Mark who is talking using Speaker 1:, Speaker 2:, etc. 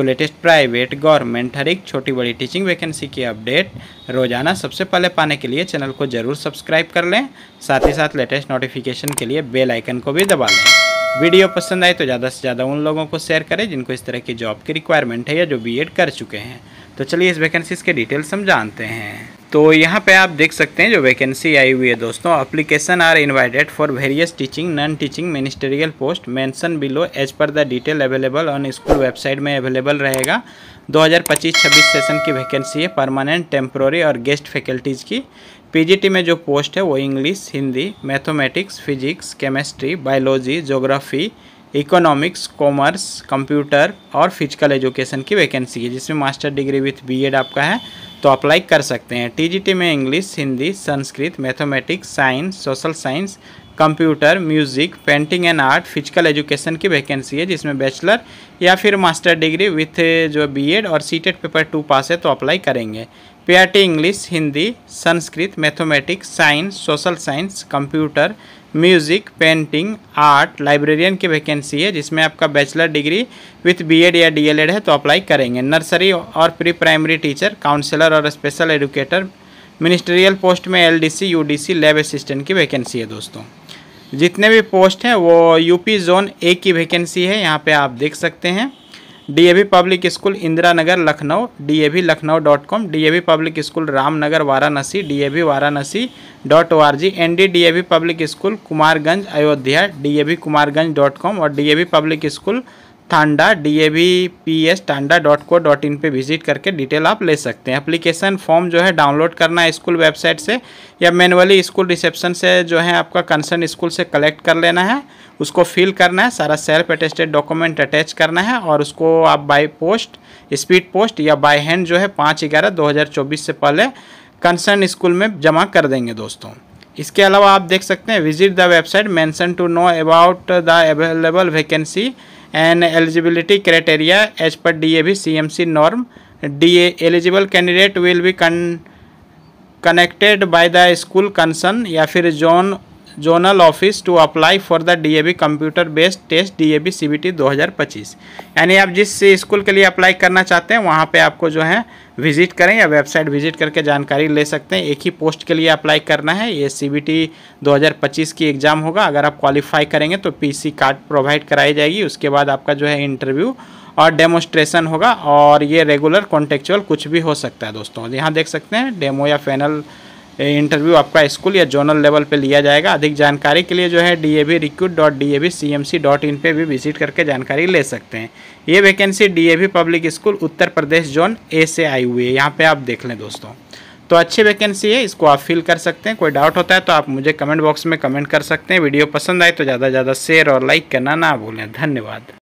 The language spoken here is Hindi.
Speaker 1: तो लेटेस्ट प्राइवेट गवर्नमेंट हर एक छोटी बड़ी टीचिंग वैकेंसी की अपडेट रोजाना सबसे पहले पाने के लिए चैनल को जरूर सब्सक्राइब कर लें साथ ही साथ लेटेस्ट नोटिफिकेशन के लिए बेल आइकन को भी दबा लें वीडियो पसंद आए तो ज़्यादा से ज़्यादा उन लोगों को शेयर करें जिनको इस तरह की जॉब की रिक्वायरमेंट है या जो बी कर चुके हैं तो चलिए इस वैकेंसीज़ के हम जानते हैं तो यहाँ पे आप देख सकते हैं जो वैकेंसी आई हुई है दोस्तों application are invited for various teaching non teaching ministerial post mention below as per the detail available on school website में अवेलेबल रहेगा 2025-26 सेशन की वैकेंसी है परमानेंट टेम्प्रोरी और गेस्ट फैकल्टीज़ की पीजीटी में जो पोस्ट है वो English Hindi mathematics physics chemistry biology geography economics commerce computer और फिजिकल एजुकेशन की वैकेंसी है जिसमें मास्टर डिग्री विथ बी आपका है तो अप्लाई कर सकते हैं टीजीटी में English Hindi Sanskrit mathematics science social science computer music painting and art physical education की वैकेंसी है जिसमें बैचलर या फिर मास्टर डिग्री विथ जो बीएड और सीटेट पेपर टू पास है तो अप्लाई करेंगे PRT English Hindi Sanskrit mathematics science social science computer music painting art librarian की वैकेंसी है जिसमें आपका बैचलर डिग्री विथ बीएड या डीएलएड है तो अप्लाई करेंगे नर्सरी और प्री प्राइमरी टीचर काउंसलर और स्पेशल एडुकेटर मिनिस्ट्रियल पोस्ट में एलडीसी यूडीसी लैब असिस्टेंट की वैकेंसी है दोस्तों जितने भी पोस्ट हैं वो यूपी जोन ए की वैकेंसी है यहाँ पे आप देख सकते हैं D public school Indira Nagar Lucknow DAV Lucknow dot com D public school Ramnagar Varanasi DAV Varanasi dot O R G and D D A V public school Kumarganj Ayodhya D A V Kumarganj dot com और D A V public school Tanda D A B P S Tanda dot co dot in पर विजिट करके डिटेल आप ले सकते हैं अप्लीकेशन फॉर्म जो है डाउनलोड करना है स्कूल वेबसाइट से या मैनुअली स्कूल रिसेप्शन से जो है आपका कंसर्न स्कूल से कलेक्ट कर लेना है उसको फिल करना है सारा सेल्फ अटेस्टेड डॉक्यूमेंट अटैच करना है और उसको आप बाय पोस्ट स्पीड पोस्ट या बाय हैंड जो है पाँच ग्यारह दो हज़ार चौबीस से पहले कंसर्न स्कूल में जमा कर देंगे दोस्तों इसके अलावा आप देख सकते हैं visit the website mention to know about the available vacancy and eligibility criteria as per D A B C M C norm D A eligible candidate will be कन connected by the school concern या फिर zone zonal office to apply for the DAV computer based test DAV CBT 2025 यानी आप जिस स्कूल के लिए अप्लाई करना चाहते हैं वहाँ पे आपको जो है विजिट करें या वेबसाइट विजिट करके जानकारी ले सकते हैं एक ही पोस्ट के लिए अप्लाई करना है ये सी बी टी की एग्ज़ाम होगा अगर आप क्वालिफाई करेंगे तो पी कार्ड प्रोवाइड कराई जाएगी उसके बाद आपका जो है इंटरव्यू और डेमोस्ट्रेशन होगा और ये रेगुलर कॉन्टेक्चुअल कुछ भी हो सकता है दोस्तों यहाँ देख सकते हैं डेमो या फैनल इंटरव्यू आपका स्कूल या जोनल लेवल पर लिया जाएगा अधिक जानकारी के लिए जो है D A V recruit dot D A V C M C dot in पर भी विजिट करके जानकारी ले सकते हैं ये vacancy D A V public school Uttar Pradesh zone A से आई हुई है यहाँ पर आप देख लें दोस्तों तो अच्छी वैकेंसी है इसको आप फिल कर सकते हैं कोई डाउट होता है तो आप मुझे कमेंट बॉक्स में कमेंट कर सकते हैं वीडियो पसंद आए तो ज़्यादा से ज़्यादा शेयर और लाइक करना ना भूलें धन्यवाद